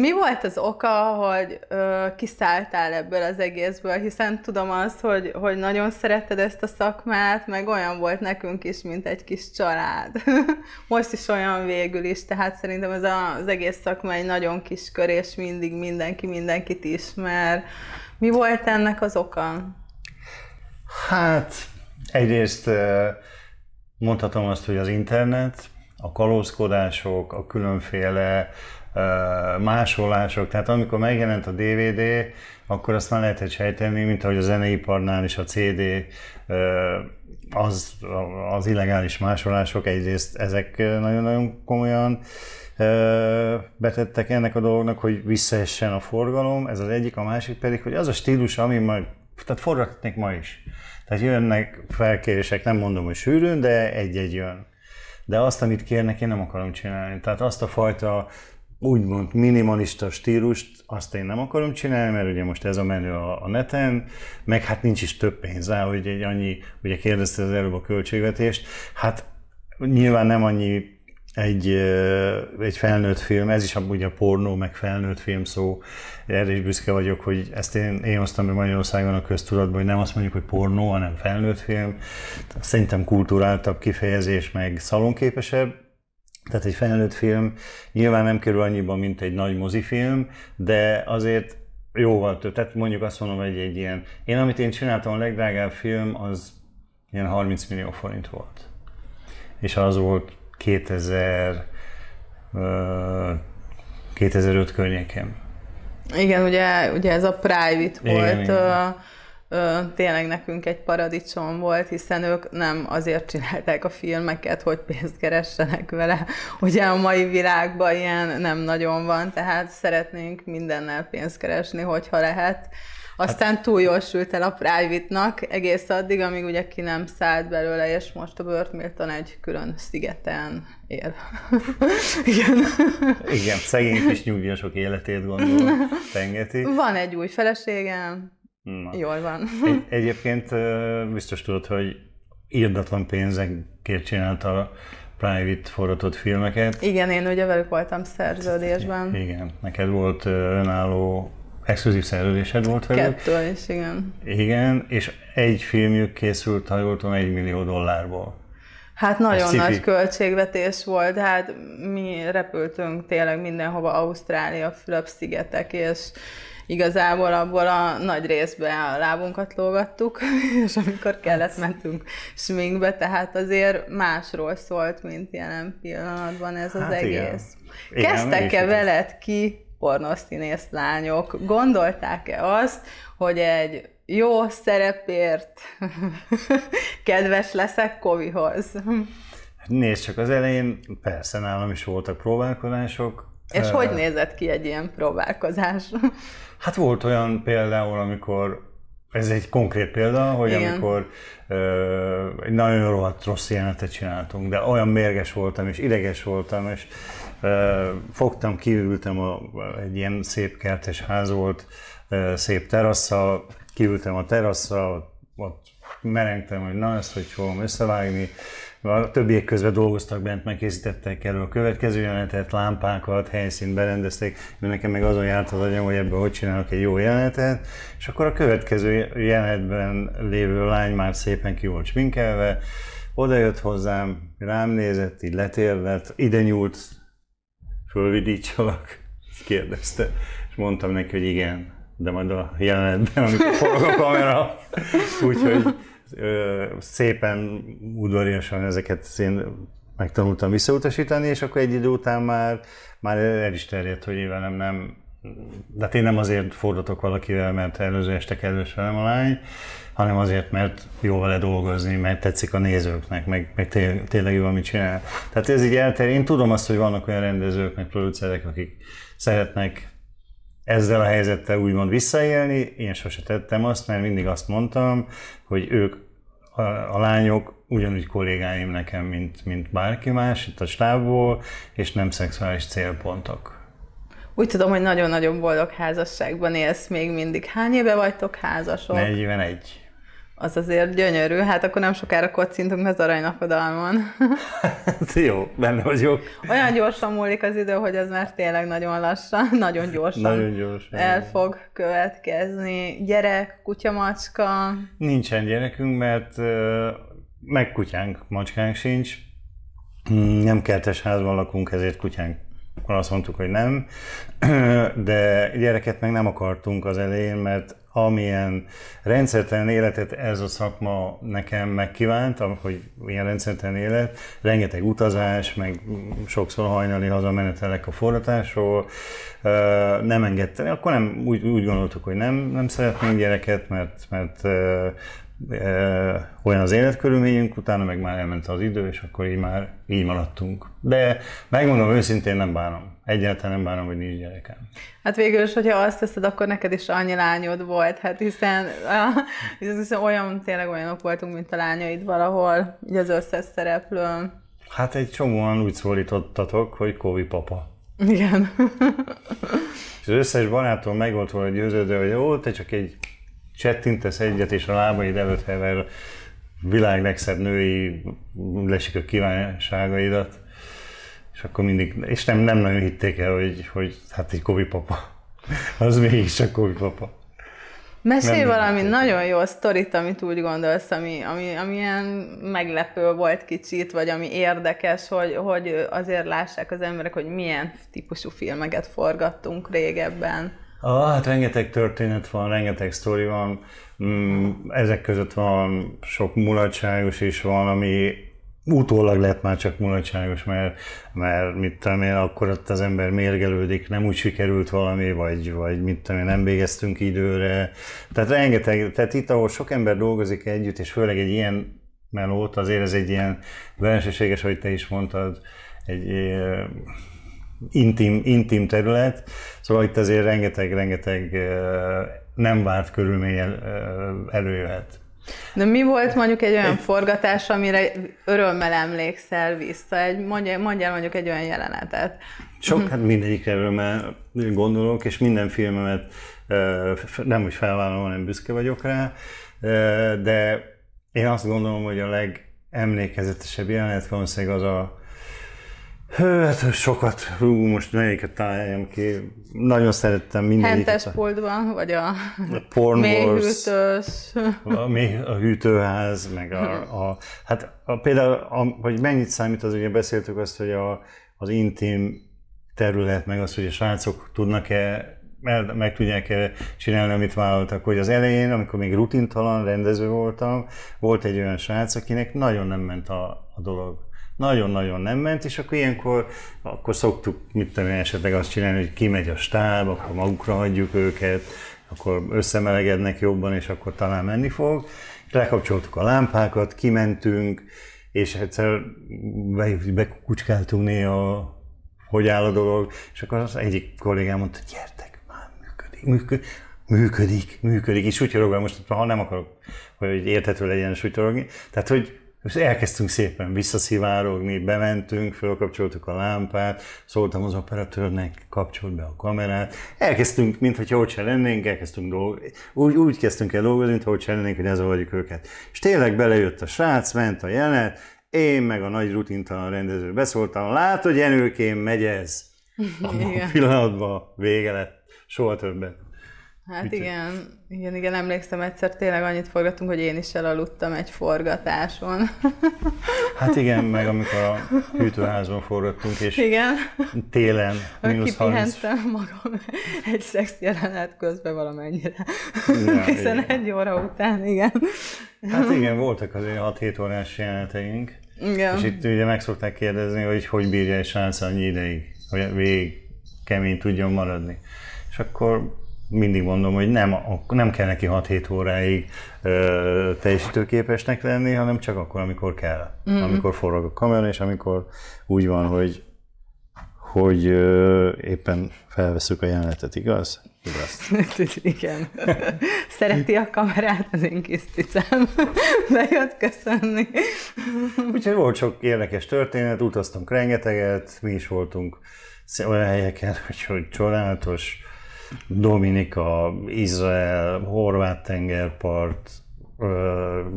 Mi volt az oka, hogy ö, kiszálltál ebből az egészből, hiszen tudom azt, hogy, hogy nagyon szeretted ezt a szakmát, meg olyan volt nekünk is, mint egy kis család. Most is olyan végül is, tehát szerintem ez a, az egész szakma egy nagyon kis kör, és mindig mindenki mindenkit ismer. Mi volt ennek az oka? Hát, egyrészt mondhatom azt, hogy az internet, a kalózkodások, a különféle uh, másolások, tehát amikor megjelent a DVD, akkor azt már lehetett sejteni, mint ahogy a zeneiparnál is a CD, az, az illegális másolások, egyrészt ezek nagyon-nagyon komolyan betettek ennek a dolognak, hogy visszaessen a forgalom, ez az egyik, a másik pedig, hogy az a stílus, ami majd, tehát forgatnék ma is. Tehát jönnek felkérések, nem mondom, hogy sűrűn, de egy-egy jön. De azt, amit kérnek, én nem akarom csinálni. Tehát azt a fajta úgymond minimalista stílust, azt én nem akarom csinálni, mert ugye most ez a menő a, a neten, meg hát nincs is több pénz rá, hogy egy annyi, ugye kérdezte az előbb a költségvetést, hát nyilván nem annyi egy, egy felnőtt film, ez is ugye a pornó, meg felnőtt film szó, erre is büszke vagyok, hogy ezt én, én hoztam be Magyarországon a köztudatban, hogy nem azt mondjuk, hogy pornó, hanem felnőtt film. Szerintem kulturáltabb kifejezés, meg szalonképesebb, tehát egy felnőtt film nyilván nem kerül annyiba, mint egy nagy mozifilm, de azért jóval több. Tehát mondjuk azt mondom, hogy egy ilyen... Én, amit én csináltam, a legdrágább film, az ilyen 30 millió forint volt. És az volt 2000... 2005 környékem. Igen, ugye, ugye ez a private igen, volt. Igen ö, tényleg nekünk egy paradicsom volt, hiszen ők nem azért csinálták a filmeket, hogy pénzt keressenek vele. Ugye a mai világban ilyen nem nagyon van, tehát szeretnénk mindennel pénzt keresni, hogyha lehet. Aztán hát... túl jól sült el a Private-nak egész addig, amíg ugye ki nem szállt belőle, és most a Burt Milton egy külön szigeten él. Igen. Igen, szegény kis nyugdíjasok életét gondolom, tengeti. Van egy új feleségem, Na. Jól van. Egy, egyébként biztos tudod, hogy írdatlan pénzekért csinálta a private forgatott filmeket. Igen, én ugye velük voltam szerződésben. Igen, neked volt önálló exkluzív szerződésed volt velük. Kettő is, igen. Igen, és egy filmjük készült, ha jól tudom, egy millió dollárból. Hát nagyon nagy költségvetés volt, hát mi repültünk tényleg mindenhova, Ausztrália, Fülöp-szigetek, és igazából abból a nagy részben a lábunkat lógattuk, és amikor kellett, mentünk sminkbe, tehát azért másról szólt, mint jelen pillanatban ez hát az igen. egész. Kezdtek-e veled ki pornosztinész lányok? Gondolták-e azt, hogy egy jó szerepért kedves leszek Kovihoz? Nézd, csak az elején persze nálam is voltak próbálkozások, és hogy nézett ki egy ilyen próbálkozás? Hát volt olyan például, amikor ez egy konkrét példa, hogy Igen. amikor ö, egy nagyon rohadt rossz jelenetet csináltunk, de olyan mérges voltam, és ideges voltam, és ö, fogtam, kiültem, a, egy ilyen szép kertes ház volt, ö, szép terasszal, kiültem a terasszal, ott merengtem, hogy na ezt hogy fogom összevágni. A többiek közben dolgoztak bent, megkészítettek elő a következő jelenetet, lámpákat, helyszínt berendezték, mert nekem meg azon járt az agyam, hogy ebből hogy csinálok egy jó jelenetet, és akkor a következő jelenetben lévő lány már szépen ki volt sminkelve, oda jött hozzám, rám nézett, így letérlet, ide nyúlt, fölvidítsalak, kérdezte, és mondtam neki, hogy igen, de majd a jelenetben, amikor forog a kamera. Úgyhogy ö, szépen udvariasan ezeket én megtanultam visszautasítani, és akkor egy idő után már, már el is terjedt, hogy én velem nem, de hát én nem azért fordulok valakivel, mert előző este kedves velem a lány, hanem azért, mert jó vele dolgozni, mert tetszik a nézőknek, meg, meg té- tényleg jó, amit csinál. Tehát ez így eltér. Én tudom azt, hogy vannak olyan rendezők, meg producerek, akik szeretnek ezzel a helyzettel úgymond visszaélni. Én sose tettem azt, mert mindig azt mondtam, hogy ők, a, a lányok ugyanúgy kollégáim nekem, mint, mint bárki más itt a stábból, és nem szexuális célpontok. Úgy tudom, hogy nagyon-nagyon boldog házasságban élsz még mindig. Hány éve vagytok házasok? 41. Az azért gyönyörű, hát akkor nem sokára kocintunk az aranynapodalmon. Jó, benne vagyok. Olyan gyorsan múlik az idő, hogy az már tényleg nagyon lassan, nagyon gyorsan, nagyon gyorsan el fog következni. Gyerek, kutya, macska? Nincsen gyerekünk, mert meg kutyánk, macskánk sincs. Mm, nem kertes házban lakunk, ezért kutyánk akkor azt mondtuk, hogy nem, de gyereket meg nem akartunk az elején, mert amilyen rendszertelen életet ez a szakma nekem megkívánt, hogy ilyen rendszertelen élet, rengeteg utazás, meg sokszor hajnali hazamenetelek a forratásról, nem engedte, akkor nem, úgy, úgy gondoltuk, hogy nem, nem szeretnénk gyereket, mert, mert olyan az életkörülményünk, utána meg már elment az idő, és akkor így már így maradtunk. De megmondom őszintén, nem bánom. Egyáltalán nem bánom, hogy nincs gyerekem. Hát végül is, hogyha azt teszed, akkor neked is annyi lányod volt, hát hiszen, hiszen olyan, tényleg olyanok voltunk, mint a lányaid valahol, így az összes szereplő. Hát egy csomóan úgy szólítottatok, hogy Kovi papa. Igen. és az összes barátom meg volt volna győződve, hogy ó, te csak egy csettintesz egyet, és a lábaid előtt hever világ legszebb női lesik a kívánságaidat, és akkor mindig, és nem, nem nagyon hitték el, hogy, hogy hát egy Kobi papa. Az mégiscsak Kobi papa. Mesélj nem valami nem nagyon jó sztorit, amit úgy gondolsz, ami, ami, ami ilyen meglepő volt kicsit, vagy ami érdekes, hogy, hogy azért lássák az emberek, hogy milyen típusú filmeket forgattunk régebben. Ah, hát rengeteg történet van, rengeteg sztori van, mm, ezek között van sok mulatságos is van, ami utólag lett már csak mulatságos, mert, mert mit tudom én, akkor ott az ember mérgelődik, nem úgy sikerült valami, vagy, vagy mit tudom én, nem végeztünk időre. Tehát rengeteg, tehát itt, ahol sok ember dolgozik együtt, és főleg egy ilyen melót, azért ez egy ilyen belsőséges, ahogy te is mondtad, egy intim, intim terület, szóval itt azért rengeteg-rengeteg nem várt körülmény előjöhet. De mi volt mondjuk egy olyan egy... forgatás, amire örömmel emlékszel vissza? Egy, mondjál, mondjál mondjuk egy olyan jelenetet. Sok, hát mindegyikre örömmel gondolok, és minden filmemet nem úgy felvállalom, hanem büszke vagyok rá, de én azt gondolom, hogy a legemlékezetesebb jelenet valószínűleg az a Hát sokat, hú, most melyiket találjam ki. Nagyon szerettem mindegyiket. Hentes poltban, vagy a, a Porn Wars, a, mi, a hűtőház, meg a, a hát a, például, a, hogy mennyit számít, az ugye beszéltük azt, hogy a, az intim terület, meg az, hogy a srácok tudnak-e el, meg tudják e csinálni, amit vállaltak. Hogy az elején, amikor még rutintalan rendező voltam, volt egy olyan srác, akinek nagyon nem ment a, a dolog nagyon-nagyon nem ment, és akkor ilyenkor akkor szoktuk, mit tudom esetleg azt csinálni, hogy kimegy a stáb, akkor magukra hagyjuk őket, akkor összemelegednek jobban, és akkor talán menni fog. Lekapcsoltuk a lámpákat, kimentünk, és egyszer bekucskáltunk bekukucskáltunk néha, hogy áll a dolog, és akkor az egyik kollégám mondta, gyertek, már működik, működik, működik, működik, és úgy most ha nem akarok, hogy érthető legyen, és úgy Tehát, hogy és elkezdtünk szépen visszaszivárogni, bementünk, fölkapcsoltuk a lámpát, szóltam az operatőrnek, kapcsolt be a kamerát. Elkezdtünk, mintha ott se lennénk, elkezdtünk dolgozni. Úgy, úgy kezdtünk el dolgozni, mintha ott se lennénk, hogy vagyok őket. És tényleg belejött a srác, ment a jelenet, én meg a nagy rutintalan rendező beszóltam, látod, Jenőkém, megy ez. Abban a pillanatban vége lett, soha többet. Hát Mit igen, igen, igen, emlékszem egyszer, tényleg annyit forgatunk, hogy én is elaludtam egy forgatáson. Hát igen, meg amikor a hűtőházban forgattunk, és igen. télen, mínusz 30. magam egy szex jelenet közben valamennyire. igen, Hiszen igen. egy óra után, igen. Hát igen, voltak azért 6-7 órás jeleneteink. Igen. És itt ugye meg szokták kérdezni, hogy hogy bírja egy srác annyi ideig, hogy végig kemény tudjon maradni. És akkor mindig mondom, hogy nem, nem kell neki 6-7 óráig ö, teljesítőképesnek lenni, hanem csak akkor, amikor kell. Mm-hmm. Amikor forog a kamera és amikor úgy van, hogy hogy ö, éppen felveszük a jelenetet, igaz? Igaz. Igen. Szereti a kamerát az én kis cicám. Bejött köszönni. Úgyhogy volt sok érdekes történet, utaztunk rengeteget, mi is voltunk olyan helyeken, hogy, hogy csodálatos, Dominika, Izrael, Horvát tengerpart,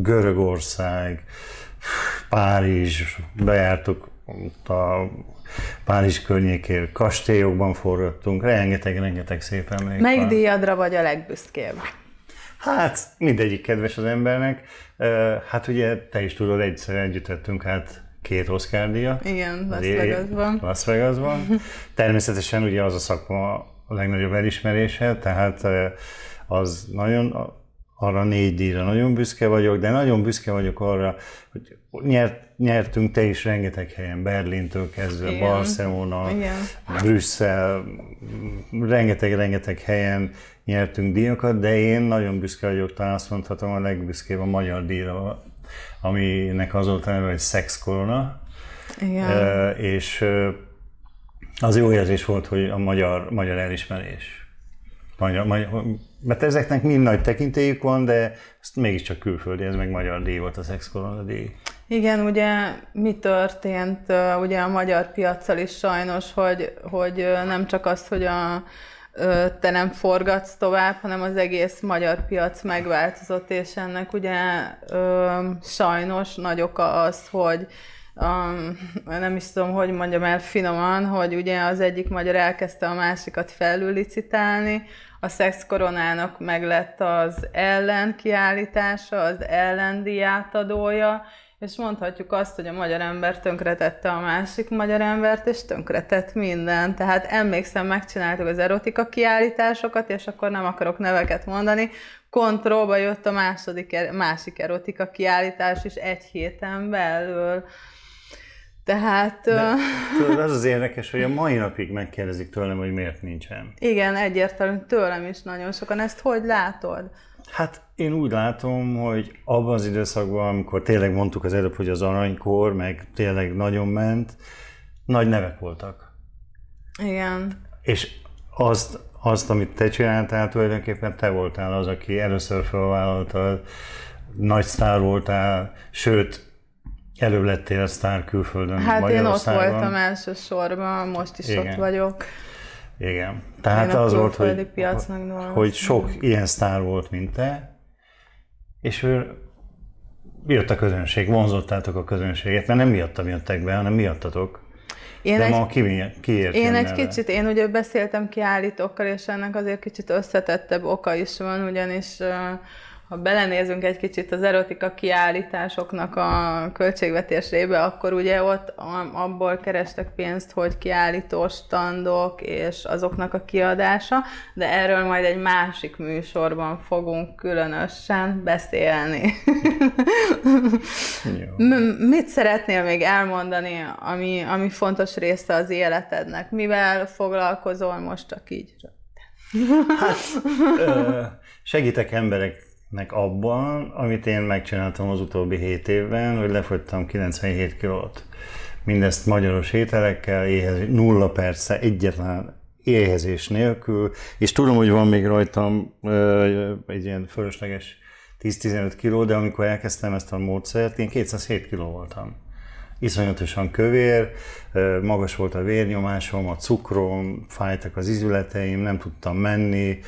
Görögország, Párizs, bejártuk a Párizs környékén, kastélyokban forgattunk, rengeteg, rengeteg szép emlék Melyik van. díjadra vagy a legbüszkébb? Hát, mindegyik kedves az embernek. Hát ugye te is tudod, egyszer együtt hát két Oscar díjat. Igen, Las Vegasban. Las Vegasban. Természetesen ugye az a szakma, a legnagyobb elismerése, tehát az nagyon, arra négy díjra nagyon büszke vagyok, de nagyon büszke vagyok arra, hogy nyert, nyertünk te is rengeteg helyen, Berlintől kezdve, Igen. Barcelona, Igen. Brüsszel, rengeteg-rengeteg helyen nyertünk díjakat, de én nagyon büszke vagyok, talán azt mondhatom a legbüszkébb a magyar díjra, aminek az volt a neve, hogy Sex Corona, Igen. és az jó érzés volt, hogy a magyar, magyar elismerés. Magyar, magyar, mert ezeknek mind nagy tekintélyük van, de ezt mégiscsak külföldi, ez meg magyar díj volt a Szex díj. Igen, ugye mi történt ugye a magyar piaccal is sajnos, hogy, hogy nem csak az, hogy a, te nem forgatsz tovább, hanem az egész magyar piac megváltozott, és ennek ugye sajnos nagy oka az, hogy um, nem is tudom, hogy mondjam el finoman, hogy ugye az egyik magyar elkezdte a másikat felülicitálni, a szex koronának meg lett az ellenkiállítása, az ellen diátadója, és mondhatjuk azt, hogy a magyar ember tönkretette a másik magyar embert, és tönkretett minden. Tehát emlékszem, megcsináltuk az erotika kiállításokat, és akkor nem akarok neveket mondani, kontrollba jött a második, er-, másik erotika kiállítás is egy héten belül. Tehát... De, tudod, az az érdekes, hogy a mai napig megkérdezik tőlem, hogy miért nincsen. Igen, egyértelmű, tőlem is nagyon sokan. Ezt hogy látod? Hát én úgy látom, hogy abban az időszakban, amikor tényleg mondtuk az előbb, hogy az aranykor, meg tényleg nagyon ment, nagy nevek voltak. Igen. És azt, azt amit te csináltál, tulajdonképpen te voltál az, aki először felvállaltad, nagy sztár voltál, sőt, Előbb lettél sztár külföldön, Hát én ott voltam elsősorban, most is Igen. ott vagyok. Igen. Tehát én az volt, hogy, hogy sok ilyen sztár volt, mint te, és ő jött a közönség, vonzottátok a közönséget, mert nem miattam jöttek be, hanem miattatok. Én De egy, ma ki, kiért Én egy kicsit, én ugye beszéltem kiállítókkal, és ennek azért kicsit összetettebb oka is van, ugyanis uh, ha belenézünk egy kicsit az erotika kiállításoknak a költségvetésébe, akkor ugye ott abból kerestek pénzt, hogy kiállító standok és azoknak a kiadása, de erről majd egy másik műsorban fogunk különösen beszélni. Mit szeretnél még elmondani, ami, ami fontos része az életednek? Mivel foglalkozol most csak így? Hát, segítek emberek meg abban, amit én megcsináltam az utóbbi 7 évben, hogy lefogytam 97 kilót. Mindezt magyaros ételekkel, éhez, nulla persze, egyetlen éhezés nélkül, és tudom, hogy van még rajtam ö, egy ilyen fölösleges 10-15 kiló, de amikor elkezdtem ezt a módszert, én 207 kiló voltam. Iszonyatosan kövér, magas volt a vérnyomásom, a cukrom, fájtak az izületeim, nem tudtam menni,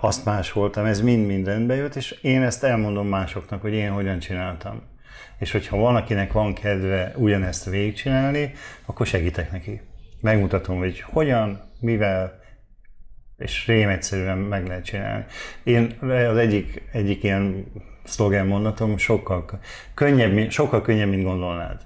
azt voltam, ez mind mindenbe jött, és én ezt elmondom másoknak, hogy én hogyan csináltam. És hogyha valakinek van kedve ugyanezt végigcsinálni, akkor segítek neki. Megmutatom, hogy hogyan, mivel, és rém egyszerűen meg lehet csinálni. Én az egyik, egyik ilyen szlogen mondatom, sokkal könnyebb, sokkal könnyebb, mint gondolnád.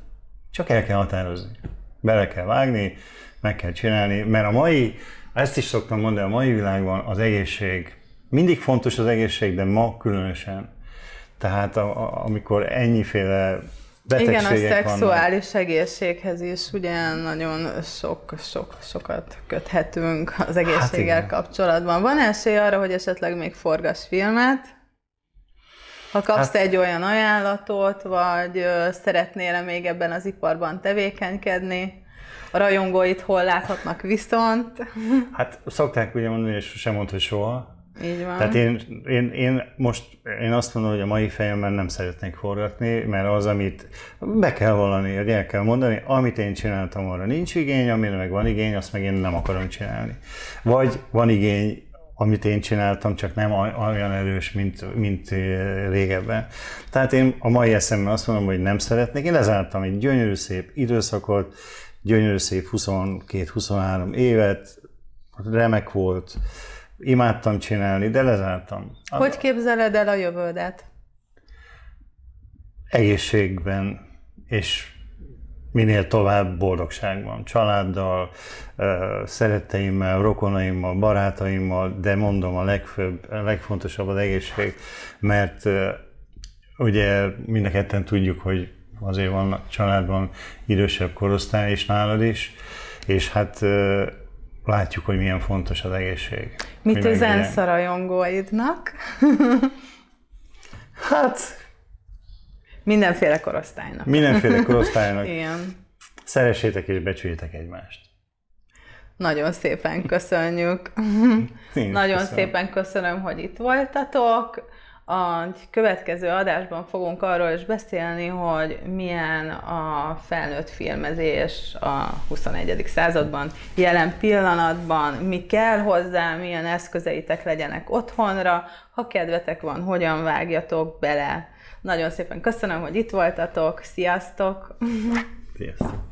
Csak el kell határozni. Bele kell vágni, meg kell csinálni, mert a mai ezt is szoktam mondani, a mai világban az egészség, mindig fontos az egészség, de ma különösen. Tehát a, a, amikor ennyiféle betegségek Igen, a szexuális vannak. egészséghez is ugye nagyon sok, sok, sokat köthetünk az hát egészséggel hát kapcsolatban. Van esély arra, hogy esetleg még forgas filmet? Ha kapsz hát, egy olyan ajánlatot, vagy szeretnél még ebben az iparban tevékenykedni? a rajongóit hol láthatnak viszont. Hát szokták ugye mondani, és sem mondta soha. Így van. Tehát én, én, én most én azt mondom, hogy a mai fejemben nem szeretnék forgatni, mert az, amit be kell vallani, hogy el kell mondani, amit én csináltam, arra nincs igény, amire meg van igény, azt meg én nem akarom csinálni. Vagy van igény, amit én csináltam, csak nem olyan erős, mint, mint eh, régebben. Tehát én a mai eszemben azt mondom, hogy nem szeretnék. Én lezártam egy gyönyörű szép időszakot, gyönyörű szép 22-23 évet, remek volt, imádtam csinálni, de lezártam. Hogy képzeled el a jövődet? Egészségben, és minél tovább boldogságban, családdal, szeretteimmel, rokonaimmal, barátaimmal, de mondom a legfőbb, a legfontosabb az egészség, mert ugye mind a ketten tudjuk, hogy azért van családban idősebb korosztály is nálad is, és hát látjuk, hogy milyen fontos az egészség. Mit üzensz a rajongóidnak? hát... Mindenféle korosztálynak. Mindenféle korosztálynak. Igen. Szeressétek és becsüljétek egymást. Nagyon szépen köszönjük. Én Nagyon köszönöm. szépen köszönöm, hogy itt voltatok. A következő adásban fogunk arról is beszélni, hogy milyen a felnőtt filmezés a 21. században, jelen pillanatban, mi kell hozzá, milyen eszközeitek legyenek otthonra, ha kedvetek van, hogyan vágjatok bele. Nagyon szépen köszönöm, hogy itt voltatok, sziasztok! Sziasztok!